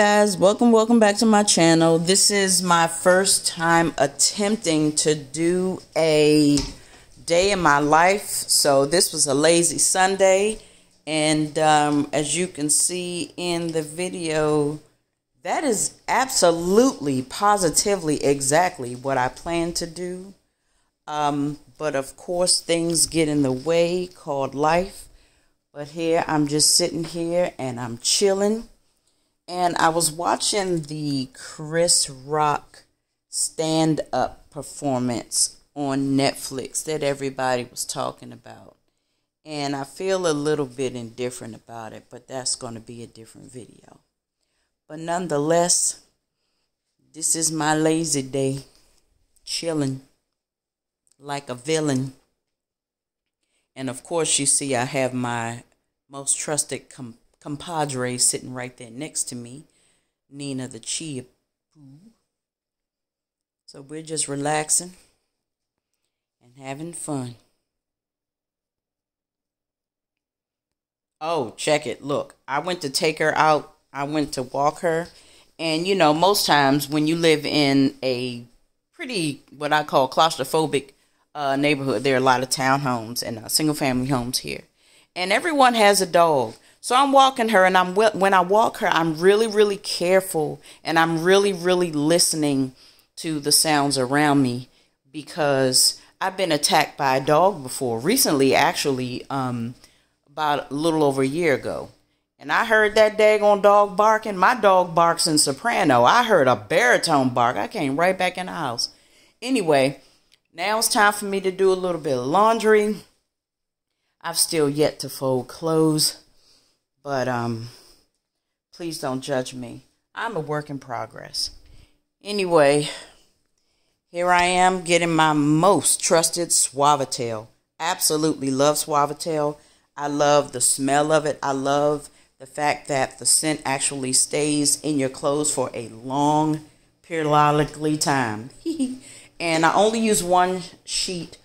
guys welcome welcome back to my channel this is my first time attempting to do a day in my life so this was a lazy sunday and um, as you can see in the video that is absolutely positively exactly what i plan to do um, but of course things get in the way called life but here i'm just sitting here and i'm chilling and I was watching the Chris Rock stand up performance on Netflix that everybody was talking about. And I feel a little bit indifferent about it, but that's going to be a different video. But nonetheless, this is my lazy day, chilling like a villain. And of course, you see, I have my most trusted companion compadre sitting right there next to me, Nina the Chia So we're just relaxing and having fun. Oh, check it. Look, I went to take her out. I went to walk her. And, you know, most times when you live in a pretty, what I call claustrophobic uh, neighborhood, there are a lot of townhomes and uh, single family homes here. And everyone has a dog. So I'm walking her, and I'm when I walk her, I'm really, really careful, and I'm really, really listening to the sounds around me because I've been attacked by a dog before recently, actually, um, about a little over a year ago. And I heard that daggone dog barking. My dog barks in soprano. I heard a baritone bark. I came right back in the house. Anyway, now it's time for me to do a little bit of laundry. I've still yet to fold clothes. But um, please don't judge me. I'm a work in progress. Anyway, here I am getting my most trusted Suavitel. Absolutely love Suavitel. I love the smell of it. I love the fact that the scent actually stays in your clothes for a long, periodically time. and I only use one sheet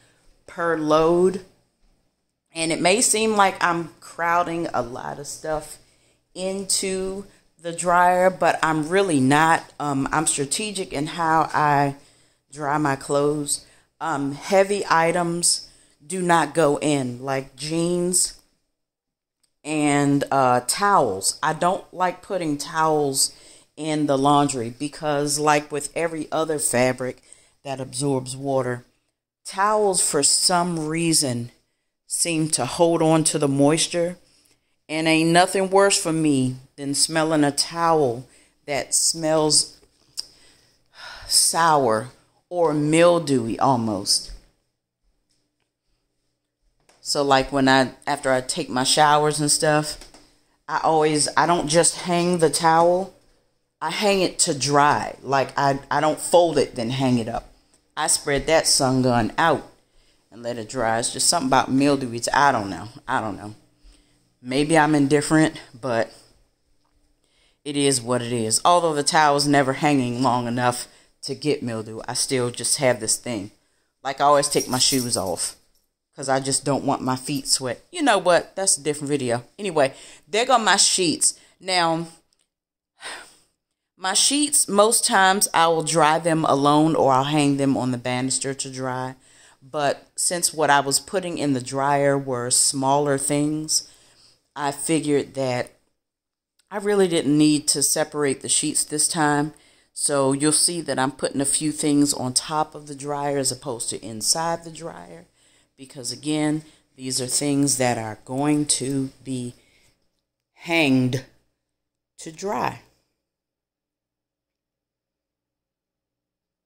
per load and it may seem like I'm crowding a lot of stuff into the dryer, but I'm really not. Um, I'm strategic in how I dry my clothes. Um, heavy items do not go in, like jeans and uh, towels. I don't like putting towels in the laundry because, like with every other fabric that absorbs water, towels for some reason seem to hold on to the moisture. And ain't nothing worse for me than smelling a towel that smells sour or mildewy almost. So like when I after I take my showers and stuff, I always I don't just hang the towel. I hang it to dry. Like I, I don't fold it then hang it up. I spread that sun gun out and let it dry. It's just something about mildew. It's I don't know. I don't know. Maybe I'm indifferent, but it is what it is. Although the towel is never hanging long enough to get mildew, I still just have this thing. Like I always take my shoes off because I just don't want my feet sweat. You know what? That's a different video. Anyway, there go my sheets. Now, my sheets, most times I will dry them alone or I'll hang them on the banister to dry. But since what I was putting in the dryer were smaller things, I figured that I really didn't need to separate the sheets this time. So you'll see that I'm putting a few things on top of the dryer as opposed to inside the dryer because again, these are things that are going to be hanged to dry.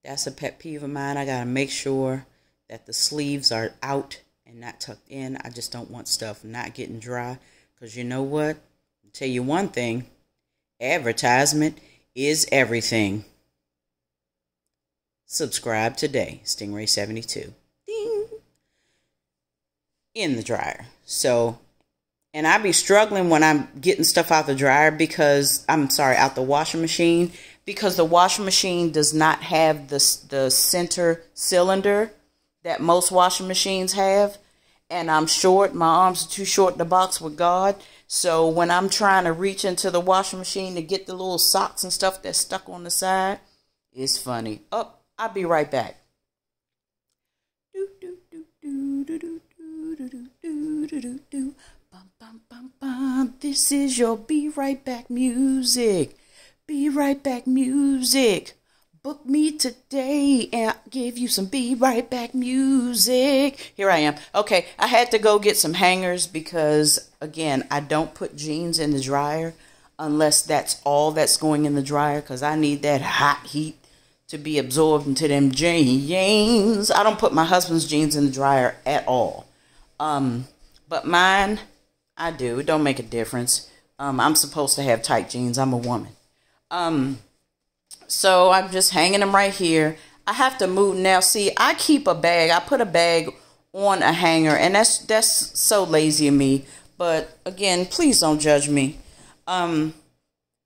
That's a pet peeve of mine. I got to make sure that the sleeves are out and not tucked in. I just don't want stuff not getting dry because you know what? I'll tell you one thing advertisement is everything. Subscribe today, Stingray 72. Ding! In the dryer. So, and I be struggling when I'm getting stuff out the dryer because, I'm sorry, out the washing machine because the washing machine does not have the, the center cylinder that most washing machines have. And I'm short. My arms are too short to box with God. So when I'm trying to reach into the washing machine to get the little socks and stuff that's stuck on the side, it's funny. Up, oh, I'll be right back. This is your Be Right Back music. Be Right Back music. Book me today and I'll give you some Be Right Back music. Here I am. Okay, I had to go get some hangers because, again, I don't put jeans in the dryer unless that's all that's going in the dryer because I need that hot heat to be absorbed into them jeans. I don't put my husband's jeans in the dryer at all. Um, but mine, I do. It don't make a difference. Um, I'm supposed to have tight jeans. I'm a woman. Um, so I'm just hanging them right here. I have to move now. See, I keep a bag. I put a bag on a hanger, and that's that's so lazy of me. But again, please don't judge me. Um,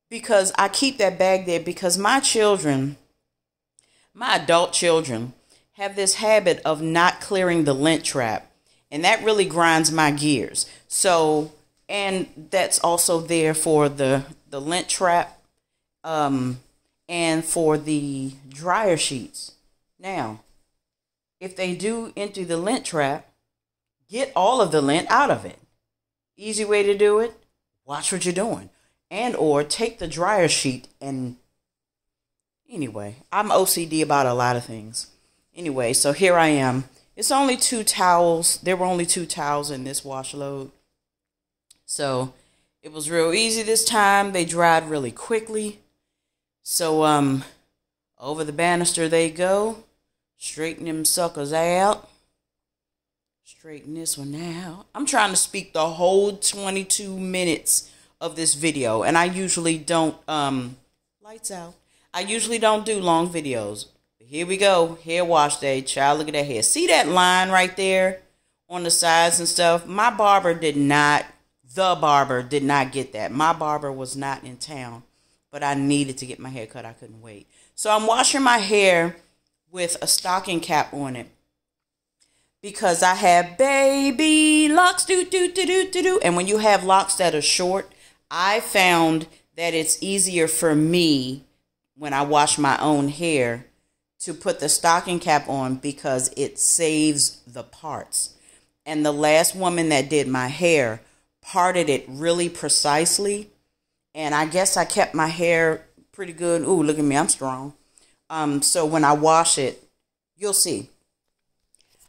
because I keep that bag there because my children, my adult children, have this habit of not clearing the lint trap. And that really grinds my gears. So, and that's also there for the, the lint trap. Um, and for the dryer sheets. Now, if they do into the lint trap, get all of the lint out of it. Easy way to do it, watch what you're doing. And or take the dryer sheet and anyway, I'm OCD about a lot of things. Anyway, so here I am. It's only two towels. There were only two towels in this wash load. So, it was real easy this time. They dried really quickly. So um, over the banister they go, straighten them suckers out. Straighten this one now. I'm trying to speak the whole 22 minutes of this video, and I usually don't um lights out. I usually don't do long videos. But here we go. Hair wash day. Child, look at that hair. See that line right there on the sides and stuff? My barber did not, the barber did not get that. My barber was not in town but I needed to get my hair cut. I couldn't wait. So I'm washing my hair with a stocking cap on it because I have baby locks. Do, do, do, do, do, do. And when you have locks that are short, I found that it's easier for me when I wash my own hair to put the stocking cap on because it saves the parts. And the last woman that did my hair parted it really precisely and I guess I kept my hair pretty good. Ooh, look at me, I'm strong. Um, so when I wash it, you'll see.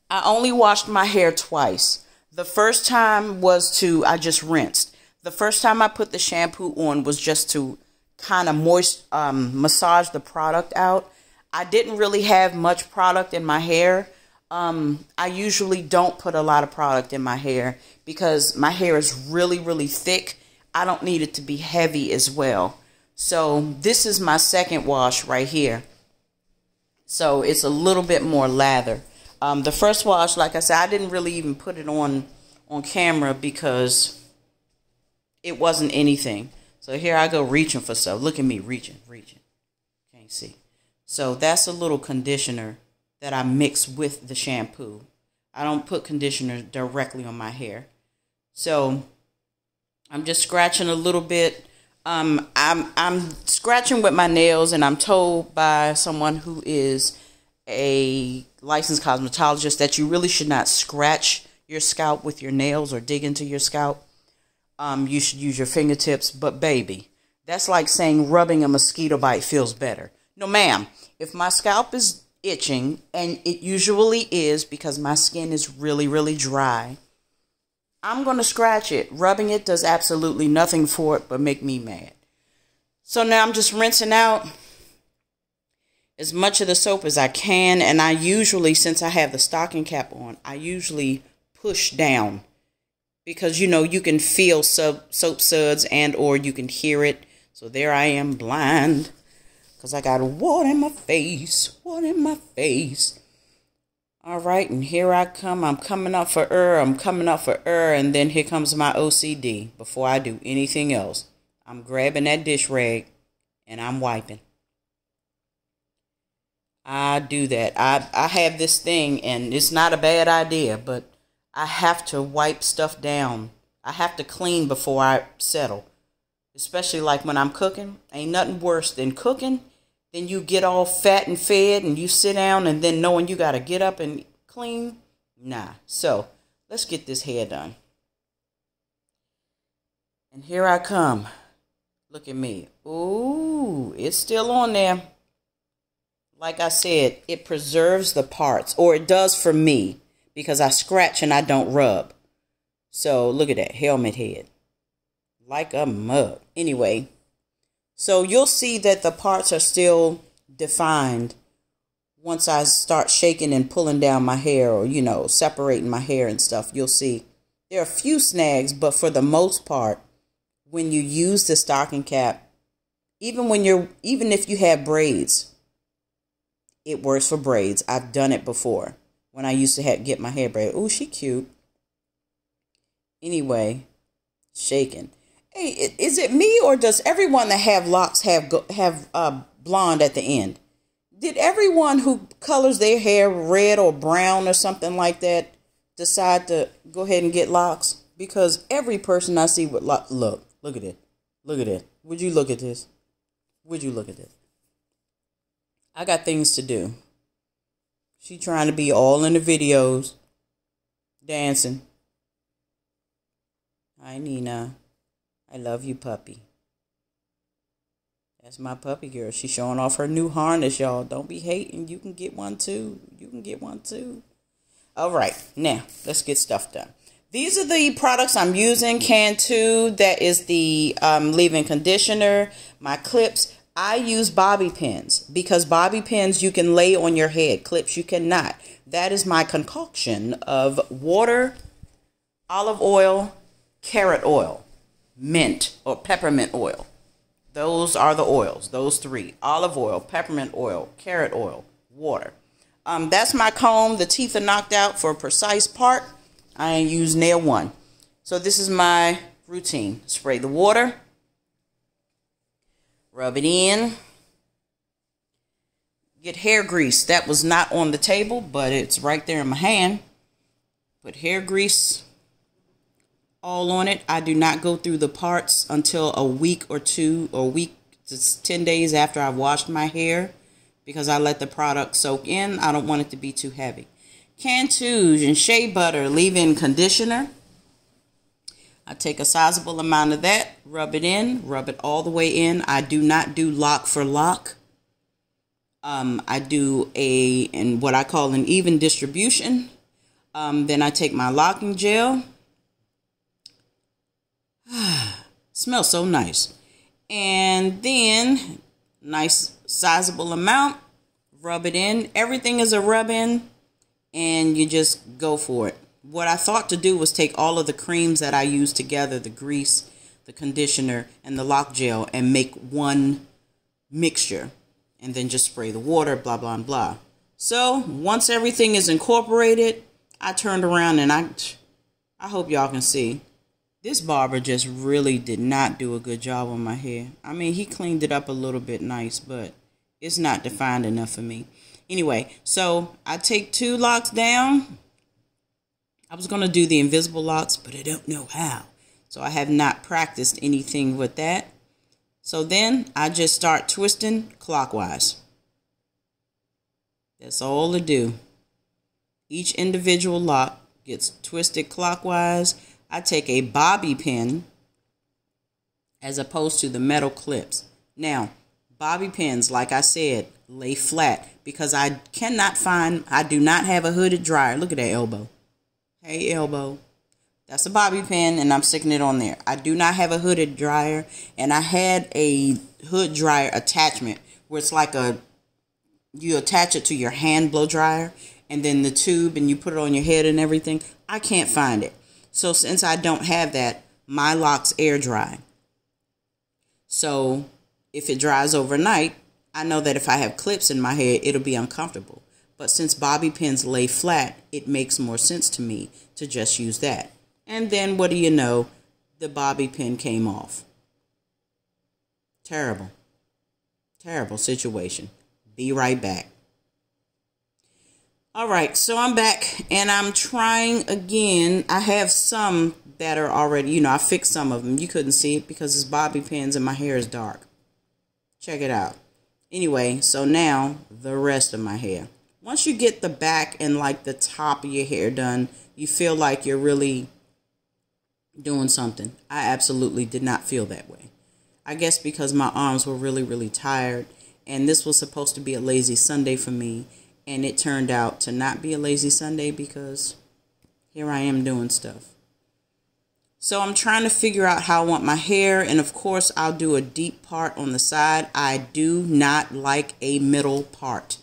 I only washed my hair twice. The first time was to, I just rinsed. The first time I put the shampoo on was just to kind of moist, um, massage the product out. I didn't really have much product in my hair. Um, I usually don't put a lot of product in my hair because my hair is really, really thick I don't need it to be heavy as well. So this is my second wash right here. So it's a little bit more lather. Um, the first wash, like I said, I didn't really even put it on on camera because it wasn't anything. So here I go reaching for stuff. Look at me reaching, reaching. Can't see. So that's a little conditioner that I mix with the shampoo. I don't put conditioner directly on my hair. So I'm just scratching a little bit. Um, I'm I'm scratching with my nails, and I'm told by someone who is a licensed cosmetologist that you really should not scratch your scalp with your nails or dig into your scalp. Um, you should use your fingertips. But baby, that's like saying rubbing a mosquito bite feels better. No, ma'am. If my scalp is itching, and it usually is because my skin is really really dry I'm going to scratch it. Rubbing it does absolutely nothing for it but make me mad. So now I'm just rinsing out as much of the soap as I can. And I usually, since I have the stocking cap on, I usually push down because, you know, you can feel soap, soap suds and or you can hear it. So there I am blind because I got water in my face, water in my face all right, and here I come. I'm coming up for er, I'm coming up for er, and then here comes my OCD before I do anything else. I'm grabbing that dish rag and I'm wiping. I do that. I, I have this thing, and it's not a bad idea, but I have to wipe stuff down. I have to clean before I settle, especially like when I'm cooking. Ain't nothing worse than cooking then you get all fat and fed and you sit down and then knowing you got to get up and clean. Nah. So let's get this hair done. And here I come. Look at me. Ooh, it's still on there. Like I said, it preserves the parts, or it does for me because I scratch and I don't rub. So look at that helmet head. Like a mug. Anyway, so you'll see that the parts are still defined once I start shaking and pulling down my hair or, you know, separating my hair and stuff, you'll see there are a few snags, but for the most part, when you use the stocking cap, even when you're, even if you have braids, it works for braids. I've done it before when I used to have, get my hair braided. Oh, she cute. Anyway, shaking. Hey, is it me or does everyone that have locks have have uh, blonde at the end? Did everyone who colors their hair red or brown or something like that decide to go ahead and get locks? Because every person I see with locks, look, look at it, look at it. Would you look at this? Would you look at this? I got things to do. She trying to be all in the videos, dancing. Hi, Nina. I love you, puppy. That's my puppy girl. She's showing off her new harness, y'all. Don't be hating. You can get one too. You can get one too. All right, now let's get stuff done. These are the products I'm using. Can that is the um, leave-in conditioner, my clips. I use bobby pins because bobby pins you can lay on your head, clips you cannot. That is my concoction of water, olive oil, carrot oil mint or peppermint oil. Those are the oils, those three olive oil, peppermint oil, carrot oil, water. Um, that's my comb. The teeth are knocked out for a precise part. I ain't used nail one. So this is my routine. Spray the water. Rub it in. Get hair grease. That was not on the table, but it's right there in my hand. Put hair grease all on it. I do not go through the parts until a week or two or week 10 days after I've washed my hair because I let the product soak in. I don't want it to be too heavy. Cantu's and Shea Butter leave-in conditioner. I take a sizable amount of that, rub it in, rub it all the way in. I do not do lock for lock. Um, I do a and what I call an even distribution. Um, then I take my locking gel Smells so nice. And then, nice sizable amount, rub it in. Everything is a rub in, and you just go for it. What I thought to do was take all of the creams that I use together the grease, the conditioner, and the lock gel and make one mixture and then just spray the water, blah, blah, blah. So once everything is incorporated, I turned around and I, I hope y'all can see. This barber just really did not do a good job on my hair. I mean, he cleaned it up a little bit nice, but it's not defined enough for me. Anyway, so I take two locks down. I was going to do the invisible locks, but I don't know how. So I have not practiced anything with that. So then I just start twisting clockwise. That's all to do. Each individual lock gets twisted clockwise I take a bobby pin as opposed to the metal clips. Now, bobby pins, like I said, lay flat because I cannot find, I do not have a hooded dryer. Look at that elbow. Hey, elbow. That's a bobby pin and I'm sticking it on there. I do not have a hooded dryer and I had a hood dryer attachment where it's like a, you attach it to your hand blow dryer and then the tube and you put it on your head and everything. I can't find it. So since I don't have that, my locks air dry. So if it dries overnight, I know that if I have clips in my hair, it'll be uncomfortable. But since bobby pins lay flat, it makes more sense to me to just use that. And then what do you know? The bobby pin came off. Terrible. Terrible situation. Be right back. All right, so I'm back and I'm trying again. I have some that are already, you know, I fixed some of them. You couldn't see it because it's bobby pins and my hair is dark. Check it out. Anyway, so now the rest of my hair. Once you get the back and like the top of your hair done, you feel like you're really doing something. I absolutely did not feel that way. I guess because my arms were really, really tired and this was supposed to be a lazy Sunday for me and it turned out to not be a lazy Sunday because here I am doing stuff. So I'm trying to figure out how I want my hair and of course I'll do a deep part on the side. I do not like a middle part.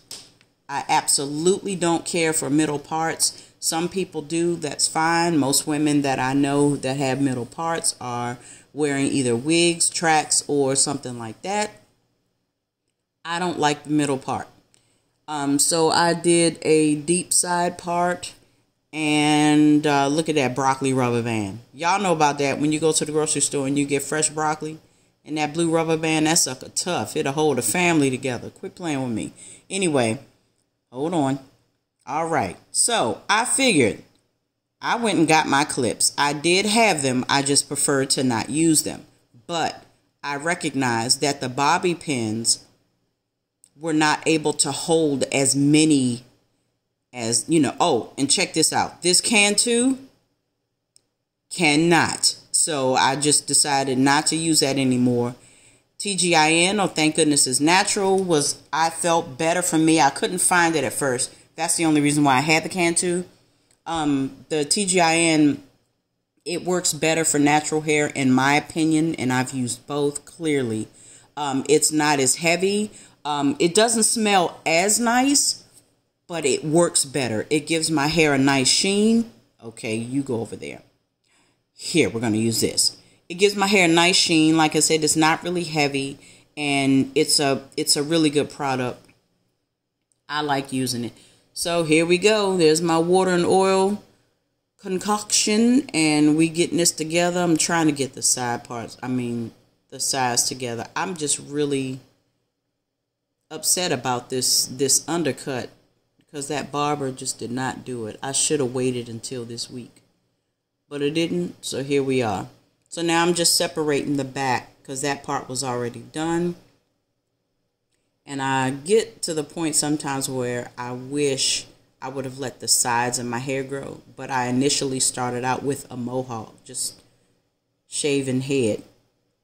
I absolutely don't care for middle parts. Some people do, that's fine. Most women that I know that have middle parts are wearing either wigs, tracks, or something like that. I don't like the middle part. Um, so I did a deep side part and uh, look at that broccoli rubber band. Y'all know about that when you go to the grocery store and you get fresh broccoli and that blue rubber band, that sucker tough. It'll hold a family together. Quit playing with me. Anyway, hold on. All right. So I figured I went and got my clips. I did have them. I just preferred to not use them. But I recognized that the bobby pins were not able to hold as many as, you know, oh, and check this out. This can too, cannot. So I just decided not to use that anymore. TGIN, oh, thank goodness is natural, was, I felt better for me. I couldn't find it at first. That's the only reason why I had the can too. Um, the TGIN, it works better for natural hair, in my opinion, and I've used both clearly. Um, it's not as heavy, um, it doesn't smell as nice, but it works better. It gives my hair a nice sheen. Okay, you go over there. Here, we're going to use this. It gives my hair a nice sheen. Like I said, it's not really heavy and it's a it's a really good product. I like using it. So here we go. There's my water and oil concoction and we getting this together. I'm trying to get the side parts, I mean the sides together. I'm just really upset about this this undercut because that barber just did not do it. I should have waited until this week, but it didn't. So here we are. So now I'm just separating the back because that part was already done. And I get to the point sometimes where I wish I would have let the sides of my hair grow, but I initially started out with a mohawk, just shaven head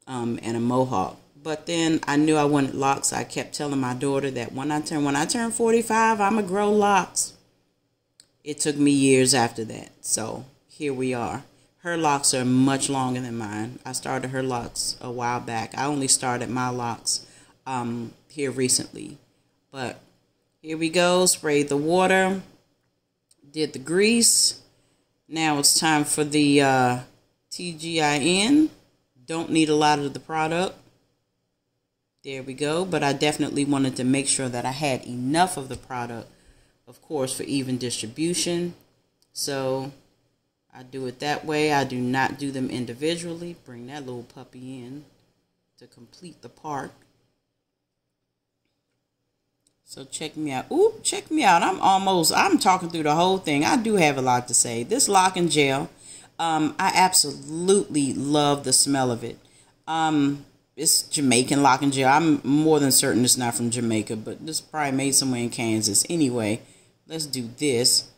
um, and a mohawk. But then I knew I wanted locks. I kept telling my daughter that when I turn when I turn 45, I'm gonna grow locks. It took me years after that. So here we are. Her locks are much longer than mine. I started her locks a while back. I only started my locks um, here recently. But here we go. Sprayed the water. Did the grease. Now it's time for the uh, TGIN. Don't need a lot of the product. There we go. But I definitely wanted to make sure that I had enough of the product, of course, for even distribution. So I do it that way. I do not do them individually. Bring that little puppy in to complete the park. So check me out. Ooh, check me out. I'm almost, I'm talking through the whole thing. I do have a lot to say. This lock and gel, um, I absolutely love the smell of it. Um, it's Jamaican lock and gel. I'm more than certain it's not from Jamaica, but this probably made somewhere in Kansas. Anyway, let's do this.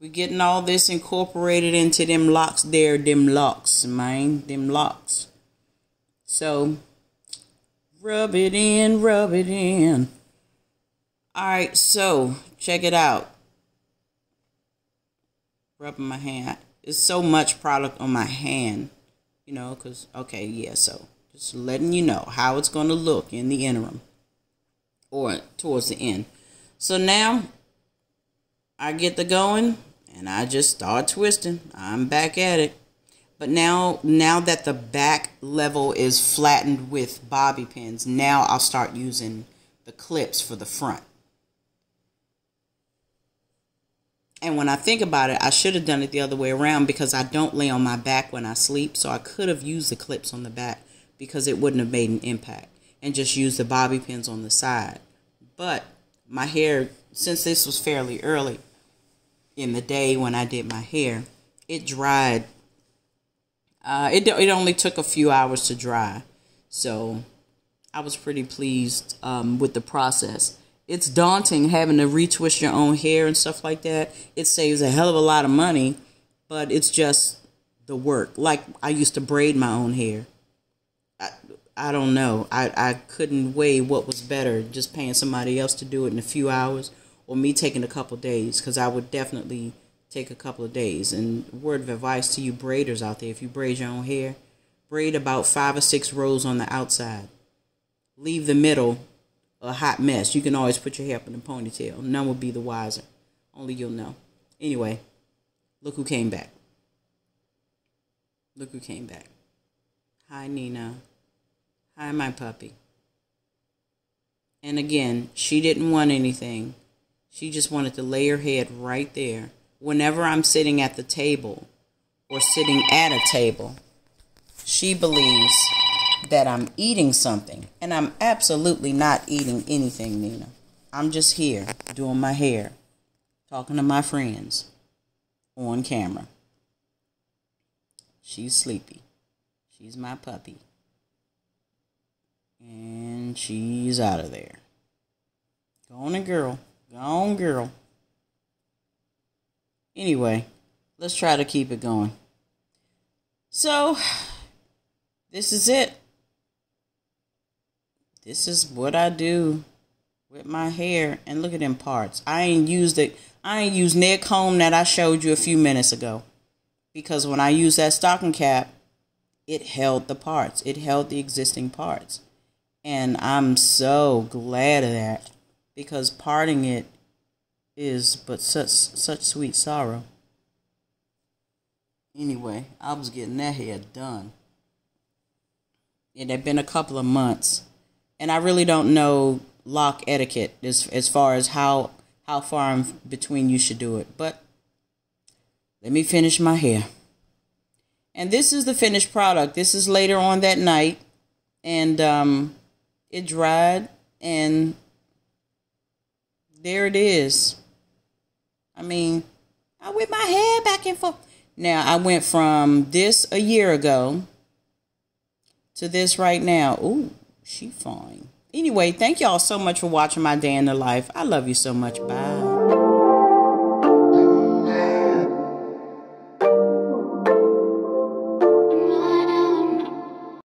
We're getting all this incorporated into them locks there, them locks, man, them locks. So, rub it in, rub it in. All right, so check it out. Rubbing my hand. It's so much product on my hand, you know, because, okay, yeah, so. Just letting you know how it's going to look in the interim or towards the end. So now I get the going and I just start twisting. I'm back at it. But now, now that the back level is flattened with bobby pins, now I'll start using the clips for the front. And when I think about it, I should have done it the other way around because I don't lay on my back when I sleep. So I could have used the clips on the back because it wouldn't have made an impact and just use the bobby pins on the side. But my hair, since this was fairly early in the day when I did my hair, it dried. Uh, it, it only took a few hours to dry. So I was pretty pleased um, with the process. It's daunting having to retwist your own hair and stuff like that. It saves a hell of a lot of money, but it's just the work. Like I used to braid my own hair I don't know. I, I couldn't weigh what was better, just paying somebody else to do it in a few hours or me taking a couple days, because I would definitely take a couple of days. And word of advice to you braiders out there, if you braid your own hair, braid about five or six rows on the outside. Leave the middle a hot mess. You can always put your hair up in a ponytail. None will be the wiser. Only you'll know. Anyway, look who came back. Look who came back. Hi, Nina. Hi, my puppy. And again, she didn't want anything. She just wanted to lay her head right there. Whenever I'm sitting at the table or sitting at a table, she believes that I'm eating something. And I'm absolutely not eating anything, Nina. I'm just here doing my hair, talking to my friends on camera. She's sleepy. She's my puppy. And she's out of there. Gone a girl. Gone girl. Anyway, let's try to keep it going. So, this is it. This is what I do with my hair. And look at them parts. I ain't used it. I ain't used neck comb that I showed you a few minutes ago. Because when I used that stocking cap, it held the parts. It held the existing parts. And I'm so glad of that because parting it is but such such sweet sorrow. Anyway, I was getting that hair done. It had been a couple of months. And I really don't know lock etiquette as as far as how how far in between you should do it. But let me finish my hair. And this is the finished product. This is later on that night. And um it dried and there it is. I mean, I whip my head back and forth. Now, I went from this a year ago to this right now. Ooh, she fine. Anyway, thank y'all so much for watching my day in the life. I love you so much. Bye.